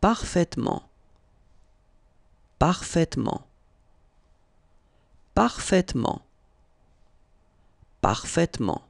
parfaitement, parfaitement, parfaitement, parfaitement.